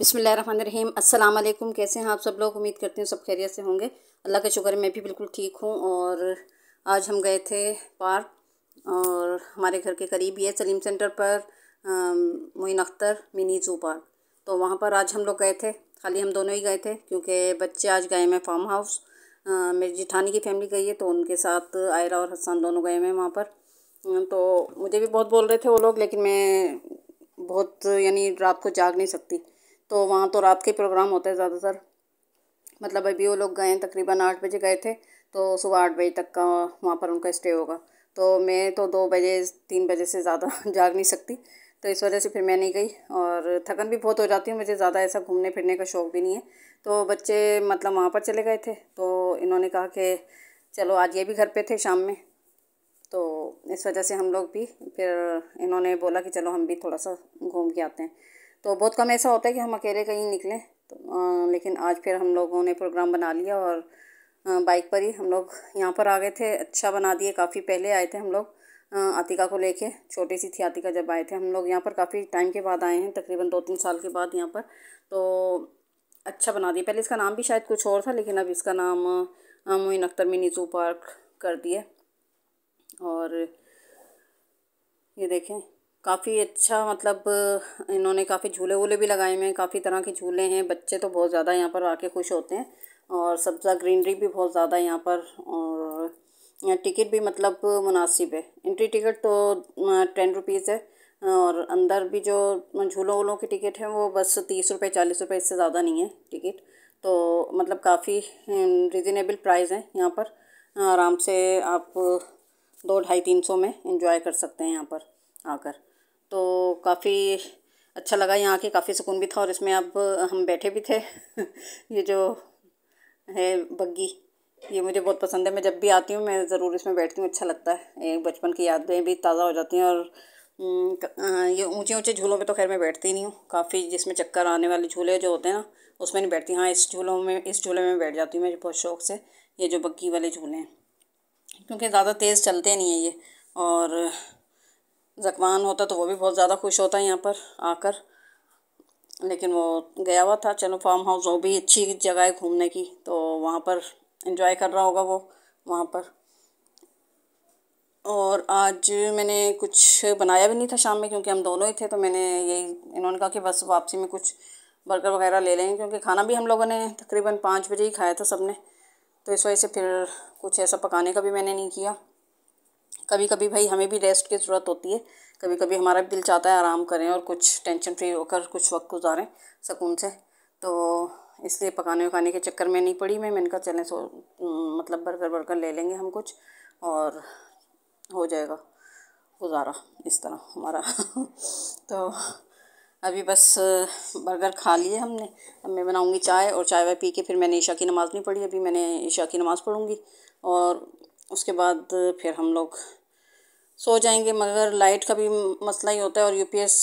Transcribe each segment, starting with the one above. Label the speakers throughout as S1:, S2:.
S1: बिसमीम अस्सलाम वालेकुम कैसे हैं आप सब लोग उम्मीद करते हैं सब खैरियत से होंगे अल्लाह के शुक्र मैं भी बिल्कुल ठीक हूँ और आज हम गए थे पार्क और हमारे घर के करीब ही है सलीम सेंटर पर Moin Akhtar mini zoo park तो वहाँ पर आज हम लोग गए थे खाली हम दोनों ही गए थे क्योंकि बच्चे आज गए हैं फार्म हाउस मेरी जिठानी की फैमिली गई है तो उनके साथ आयरा और हसन दोनों गए हुए हैं वहाँ पर तो मुझे भी बहुत बोल रहे थे वो लोग लेकिन मैं बहुत यानी रात को जाग नहीं सकती तो वहाँ तो रात के प्रोग्राम होते हैं ज़्यादातर मतलब अभी वो लोग गए तकरीबन आठ बजे गए थे तो सुबह आठ बजे तक का वहाँ पर उनका स्टे होगा तो मैं तो दो बजे तीन बजे से ज़्यादा जाग नहीं सकती तो इस वजह से फिर मैं नहीं गई और थकन भी बहुत हो जाती है मुझे ज़्यादा ऐसा घूमने फिरने का शौक़ भी नहीं है तो बच्चे मतलब वहाँ पर चले गए थे तो इन्होंने कहा कि चलो आज ये भी घर पे थे शाम में तो इस वजह से हम लोग भी फिर इन्होंने बोला कि चलो हम भी थोड़ा सा घूम के आते हैं तो बहुत कम ऐसा होता है कि हम अकेले कहीं निकलें तो, आ, लेकिन आज फिर हम लोगों ने प्रोग्राम बना लिया और बाइक पर ही हम लोग यहाँ पर आ गए थे अच्छा बना दिए काफ़ी पहले आए थे हम लोग आतिका को लेके छोटी सी थी आतिका जब आए थे हम लोग यहाँ पर काफ़ी टाइम के बाद आए हैं तकरीबन दो तीन साल के बाद यहाँ पर तो अच्छा बना दिया पहले इसका नाम भी शायद कुछ और था लेकिन अब इसका नाम Moin Akhtar mini zoo park कर दिए और ये देखें काफ़ी अच्छा मतलब इन्होंने काफ़ी झूले वूले भी लगाए हुए हैं काफ़ी तरह के झूले हैं बच्चे तो बहुत ज़्यादा यहाँ पर आके खुश होते हैं और सब्ज़ा ग्रीनरी भी बहुत ज़्यादा यहाँ पर और टिकट भी मतलब मुनासिब है एंट्री टिकट तो टेन रुपीज़ है और अंदर भी जो झूलों वूलों की टिकट है वो बस तीस रुपये चालीस रुपये इससे ज़्यादा नहीं है टिकट तो मतलब काफ़ी रिजनेबल प्राइस है यहाँ पर आराम से आप दो ढाई तीन सौ में इंजॉय कर सकते हैं यहाँ पर आकर तो काफ़ी अच्छा लगा यहाँ के काफ़ी सुकून भी था और इसमें अब हम बैठे भी थे ये जो है बग्गी ये मुझे बहुत पसंद है मैं जब भी आती हूँ मैं ज़रूर इसमें बैठती हूँ अच्छा लगता है बचपन की यादें भी ताज़ा हो जाती हैं और हम्म, ये ऊंचे ऊंचे झूलों पे तो खैर मैं बैठती ही नहीं हूँ काफ़ी जिसमें चक्कर आने वाले झूले जो होते हैं ना उसमें नहीं बैठती हाँ इस झूलों में इस झूले में बैठ जाती हूँ मैं बहुत शौक से ये जो बग्गी वाले झूले हैं क्योंकि ज़्यादा तेज़ चलते नहीं हैं ये और जकवान होता तो वो भी बहुत ज़्यादा खुश होता है यहाँ पर आकर लेकिन वो गया हुआ था चलो फार्म हाउस वो भी अच्छी जगह है घूमने की तो वहाँ पर इन्जॉय कर रहा होगा वो वहाँ पर और आज मैंने कुछ बनाया भी नहीं था शाम में क्योंकि हम दोनों ही थे तो मैंने यही इन्होंने कहा कि बस वापसी में कुछ बर्गर वगैरह ले लेंगे क्योंकि खाना भी हम लोगों ने तकरीबन पाँच बजे ही खाया था सब ने तो इस वजह से फिर कुछ ऐसा पकाने का भी मैंने नहीं किया कभी कभी भाई हमें भी रेस्ट की ज़रूरत होती है कभी कभी हमारा भी दिल चाहता है आराम करें और कुछ टेंशन फ्री होकर कुछ वक्त गुजारें सुकून से तो इसलिए पकाने वकाने के चक्कर में नहीं पड़ी मैं मैंने कहा चलें सो मतलब बर्गर बर्गर ले लेंगे हम कुछ और हो जाएगा गुजारा इस तरह हमारा तो अभी बस बर्गर खा लिए हमने अब मैं बनाऊंगी चाय और चाय वाय पी के फिर मैंने ईशा की नमाज़ नहीं पढ़ी अभी मैंने ईशा की नमाज़ पढ़ूंगी और उसके बाद फिर हम लोग सो जाएंगे मगर लाइट का भी मसला ही होता है और यूपीएस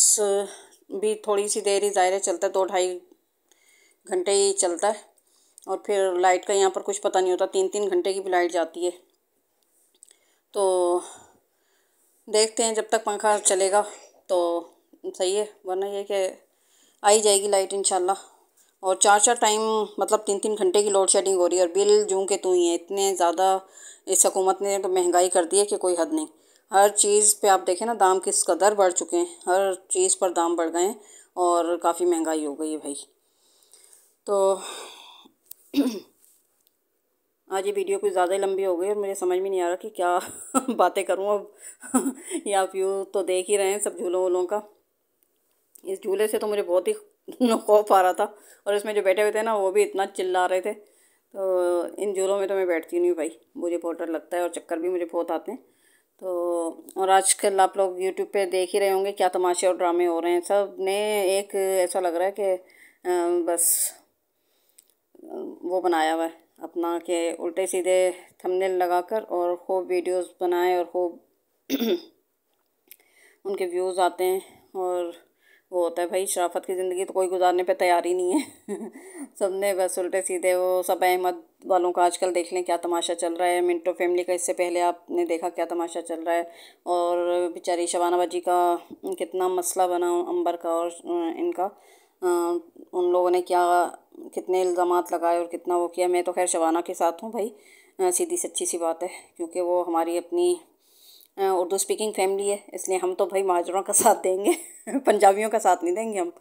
S1: भी थोड़ी सी देर ही ज़ाहिर चलता है दो ढाई घंटे ही चलता है और फिर लाइट का यहाँ पर कुछ पता नहीं होता तीन तीन घंटे की भी लाइट जाती है तो देखते हैं जब तक पंखा चलेगा तो सही है वरना यह कि आई जाएगी लाइट इन और चार चार टाइम मतलब तीन तीन घंटे की लोड शेडिंग हो रही है और बिल जूँ के तू ही है इतने ज़्यादा इस हुकूमत ने तो महंगाई कर दी है कि कोई हद नहीं हर चीज़ पे आप देखें ना दाम किस कदर बढ़ चुके हैं हर चीज़ पर दाम बढ़ गए हैं और काफ़ी महंगाई हो गई है भाई तो आज ये वीडियो कुछ ज़्यादा ही लंबी हो गई और मुझे समझ में नहीं आ रहा कि क्या बातें करूँ अब या आप व्यू तो देख ही रहे हैं सब झूलों वूलों का इस झूले से तो मुझे बहुत ही खौफ आ रहा था और इसमें जो बैठे हुए थे ना वो भी इतना चिल्ला रहे थे तो इन झूलों में तो मैं बैठती नहीं भाई मुझे बहुत डर लगता है और चक्कर भी मुझे बहुत आते हैं तो और आजकल आप लोग यूट्यूब पे देख ही रहे होंगे क्या तमाशे और ड्रामे हो रहे हैं सब ने एक ऐसा लग रहा है कि बस वो बनाया हुआ है अपना के उल्टे सीधे थंबनेल लगाकर और खूब वीडियोस बनाए और खूब उनके व्यूज़ आते हैं और वो होता है भाई शराफत की ज़िंदगी तो कोई गुजारने पे तैयार ही नहीं है सब ने बस उल्टे सीधे वो सब अहमद वालों का आजकल देख लें क्या तमाशा चल रहा है मिंटो फैमिली का इससे पहले आपने देखा क्या तमाशा चल रहा है और बेचारी शबाना बाजी का कितना मसला बना अंबर का और इनका आ, उन लोगों ने क्या कितने इल्ज़ाम लगाए और कितना वो किया मैं तो खैर शबाना के साथ हूँ भाई सीधी सच्ची सी बात है क्योंकि वो हमारी अपनी उर्दू स्पीकिंग फैमिली है इसलिए हम तो भाई महाजरों का साथ देंगे पंजाबियों का साथ नहीं देंगे हम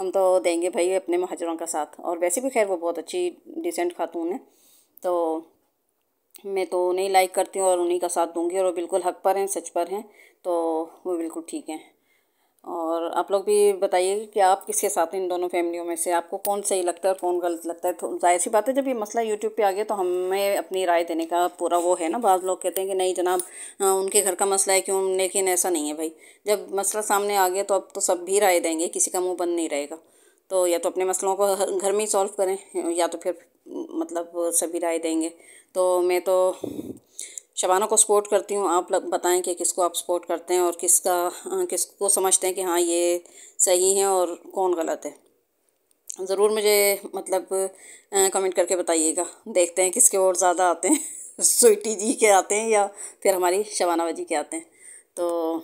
S1: हम तो देंगे भाई अपने महाजरों का साथ और वैसे भी खैर वो बहुत अच्छी डिसेंट खातून है तो मैं तो उन्हें लाइक करती हूँ और उन्हीं का साथ दूंगी और वो बिल्कुल हक पर हैं सच पर हैं तो वो बिल्कुल ठीक हैं और आप लोग भी बताइए कि आप किसके साथ हैं इन दोनों फैमिलियों में से आपको कौन सही लगता है और कौन गलत लगता है तो जाहिर सी बात है जब ये मसला यूट्यूब पे आ गया तो हमें अपनी राय देने का पूरा वो है ना बाज़ लोग कहते हैं कि नहीं जनाब उनके घर का मसला है क्यों लेकिन ऐसा नहीं है भाई जब मसला सामने आ गया तो अब तो सब भी राय देंगे किसी का मुँह बंद नहीं रहेगा तो या तो अपने मसलों को घर में ही सॉल्व करें या तो फिर मतलब सभी राय देंगे तो मैं तो शबाना को सपोर्ट करती हूँ आप बताएं कि किसको आप सपोर्ट करते हैं और किसका हाँ, किसको समझते हैं कि हाँ ये सही है और कौन गलत है ज़रूर मुझे मतलब कमेंट करके बताइएगा देखते हैं किसके और ज़्यादा आते हैं स्वीटी जी के आते हैं या फिर हमारी शबाना बाजी के आते हैं तो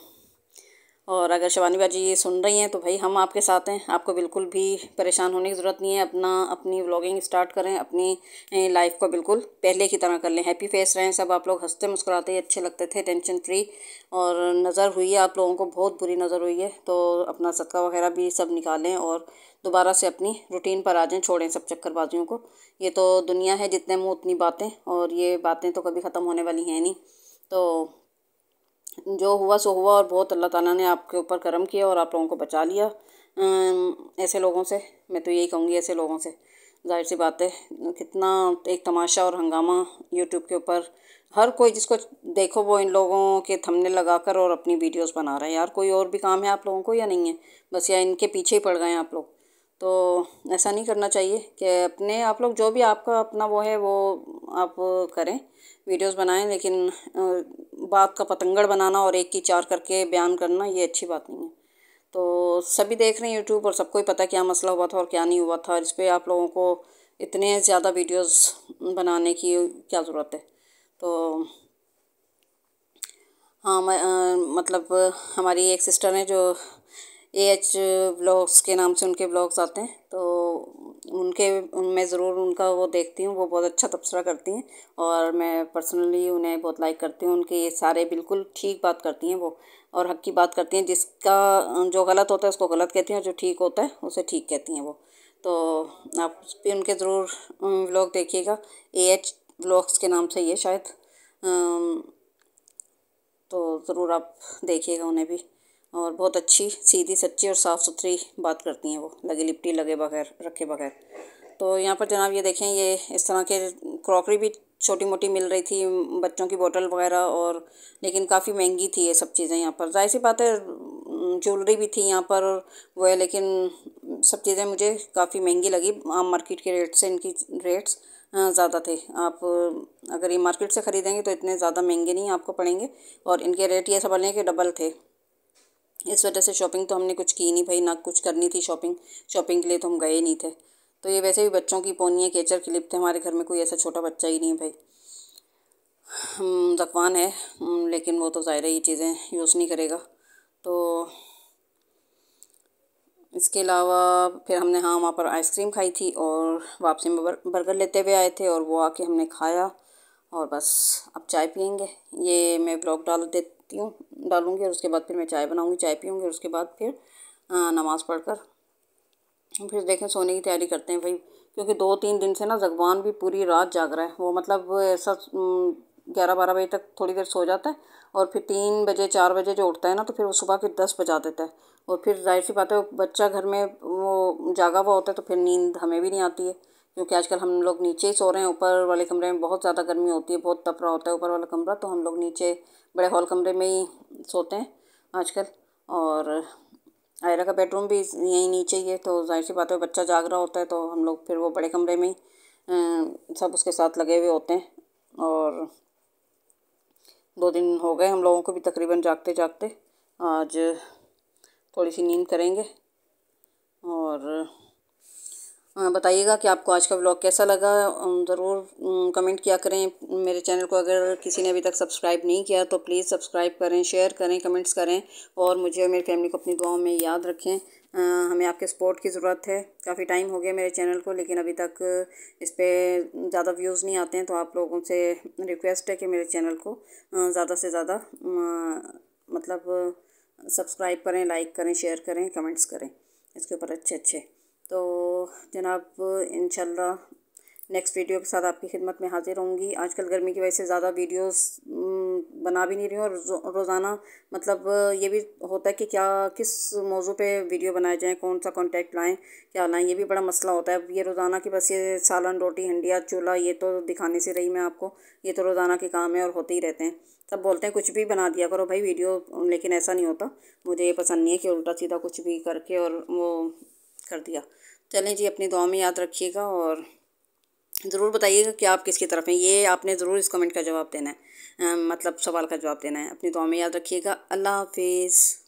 S1: अगर शिवानी बाजी ये सुन रही हैं तो भाई हम आपके साथ हैं आपको बिल्कुल भी परेशान होने की ज़रूरत नहीं है अपना अपनी व्लॉगिंग स्टार्ट करें अपनी लाइफ को बिल्कुल पहले की तरह कर लें हैप्पी फेस रहें सब आप लोग हंसते मुस्कुराते अच्छे लगते थे टेंशन फ्री और नज़र हुई है आप लोगों को बहुत बुरी नज़र हुई है तो अपना सदका वगैरह भी सब निकालें और दोबारा से अपनी रूटीन पर आ जाएं छोड़ें सब चक्करबाजियों को ये तो दुनिया है जितने मुँह उतनी बातें और ये बातें तो कभी ख़त्म होने वाली हैं नहीं तो जो हुआ सो हुआ और बहुत अल्लाह ताला ने आपके ऊपर करम किया और आप लोगों को बचा लिया ऐसे लोगों से मैं तो यही कहूँगी ऐसे लोगों से जाहिर सी बात है कितना एक तमाशा और हंगामा यूट्यूब के ऊपर हर कोई जिसको देखो वो इन लोगों के थमने लगाकर और अपनी वीडियोस बना रहा है यार कोई और भी काम है आप लोगों को या नहीं है बस या इनके पीछे ही पड़ गए हैं आप लोग तो ऐसा नहीं करना चाहिए कि अपने आप लोग जो भी आपका अपना वो है वो आप करें वीडियोस बनाएं लेकिन बात का पतंगड़ बनाना और एक की चार करके बयान करना ये अच्छी बात नहीं है तो सभी देख रहे हैं यूट्यूब और सबको ही पता क्या मसला हुआ था और क्या नहीं हुआ था इस पर आप लोगों को इतने ज़्यादा वीडियोस बनाने की क्या ज़रूरत है तो हाँ मतलब हमारी एक सिस्टर है जो ए एच ब्लॉग्स के नाम से उनके ब्लॉग्स आते हैं तो उनके मैं ज़रूर उनका वो देखती हूँ वो बहुत अच्छा तबसरा करती हैं और मैं पर्सनली उन्हें बहुत लाइक करती हूँ उनके सारे बिल्कुल ठीक बात करती हैं वो और हक की बात करती हैं जिसका जो गलत होता है उसको गलत कहती हैं और जो ठीक होता है उसे ठीक कहती हैं वो तो आप भी उनके ज़रूर ब्लॉग देखिएगा ए एच ब्लॉग्स के नाम से ये शायद तो ज़रूर आप देखिएगा उन्हें भी और बहुत अच्छी सीधी सच्ची और साफ़ सुथरी बात करती हैं वो लगे लिपटी लगे बगैर रखे बगैर तो यहाँ पर जनाब ये देखें ये इस तरह के क्रॉकरी भी छोटी मोटी मिल रही थी बच्चों की बोतल वगैरह और लेकिन काफ़ी महंगी थी ये सब चीज़ें यहाँ पर जाहिर सी बात है ज्वेलरी भी थी यहाँ पर वो है लेकिन सब चीज़ें मुझे काफ़ी महंगी लगी आम मार्केट के रेट से इनकी रेट्स ज़्यादा थे आप अगर ये मार्केट से ख़रीदेंगे तो इतने ज़्यादा महंगे नहीं आपको पड़ेंगे और इनके रेट ये सब लें कि डबल थे इस वजह से शॉपिंग तो हमने कुछ की नहीं भाई ना कुछ करनी थी शॉपिंग शॉपिंग के लिए तो हम गए नहीं थे तो ये वैसे भी बच्चों की है केचर क्लिप थे हमारे घर में कोई ऐसा छोटा बच्चा ही नहीं है भाई जकवान है लेकिन वो तो ज़ाहिर ये चीज़ें यूज़ नहीं करेगा तो इसके अलावा फिर हमने हाँ वहाँ पर आइसक्रीम खाई थी और वापसी में बर, बर्गर लेते हुए आए थे और वो आके हमने खाया और बस अब चाय पियेंगे ये मैं ब्लॉग डाल दे डालती हूँ डालूँगी और उसके बाद फिर मैं चाय बनाऊँगी चाय पीऊँगी और उसके बाद फिर नमाज़ पढ़कर फिर देखें सोने की तैयारी करते हैं भाई क्योंकि दो तीन दिन से ना जगवान भी पूरी रात जाग रहा है वो मतलब ऐसा ग्यारह बारह बजे तक थोड़ी देर सो जाता है और फिर तीन बजे चार बजे जो उठता है ना तो फिर वो सुबह के दस बजा देता है और फिर जाहिर सी बात है बच्चा घर में वो जागा हुआ होता है तो फिर नींद हमें भी नहीं आती है क्योंकि आजकल हम लोग नीचे ही सो रहे हैं ऊपर वाले कमरे में बहुत ज़्यादा गर्मी होती है बहुत रहा होता है ऊपर वाला कमरा तो हम लोग नीचे बड़े हॉल कमरे में ही सोते हैं आजकल और आयरा का बेडरूम भी यहीं नीचे ही है तो जाहिर सी बात है बच्चा जाग रहा होता है तो हम लोग फिर वो बड़े कमरे में ही सब उसके साथ लगे हुए होते हैं और दो दिन हो गए हम लोगों को भी तकरीबन जागते जागते आज थोड़ी सी नींद करेंगे और हाँ, बताइएगा कि आपको आज का ब्लॉग कैसा लगा ज़रूर कमेंट किया करें मेरे चैनल को अगर किसी ने अभी तक सब्सक्राइब नहीं किया तो प्लीज़ सब्सक्राइब करें शेयर करें कमेंट्स करें और मुझे और मेरी फैमिली को अपनी दुआओं में याद रखें आ, हमें आपके सपोर्ट की ज़रूरत है काफ़ी टाइम हो गया मेरे चैनल को लेकिन अभी तक इस पर ज़्यादा व्यूज़ नहीं आते हैं तो आप लोगों से रिक्वेस्ट है कि मेरे चैनल को ज़्यादा से ज़्यादा मतलब सब्सक्राइब करें लाइक करें शेयर करें कमेंट्स करें इसके ऊपर अच्छे अच्छे तो जनाब इन नेक्स्ट वीडियो के साथ आपकी खिदमत में हाजिर होंगी आजकल गर्मी की वजह से ज़्यादा वीडियोस बना भी नहीं रही हूँ और रोज़ाना मतलब ये भी होता है कि क्या किस मौजू पे वीडियो बनाए जाएँ कौन सा कॉन्टैक्ट लाएँ क्या लाएँ ये भी बड़ा मसला होता है ये रोज़ाना की बस ये सालन रोटी हंडिया चूल्हा ये तो दिखाने से रही मैं आपको ये तो रोज़ाना के काम है और होते ही रहते हैं सब बोलते हैं कुछ भी बना दिया करो भाई वीडियो लेकिन ऐसा नहीं होता मुझे ये पसंद नहीं है कि उल्टा सीधा कुछ भी करके और वो कर दिया चलें जी अपनी दुआ में याद रखिएगा और ज़रूर बताइएगा कि आप किसकी तरफ हैं ये आपने ज़रूर इस कमेंट का जवाब देना है मतलब सवाल का जवाब देना है अपनी दुआ में याद रखिएगा अल्लाह हाफिज़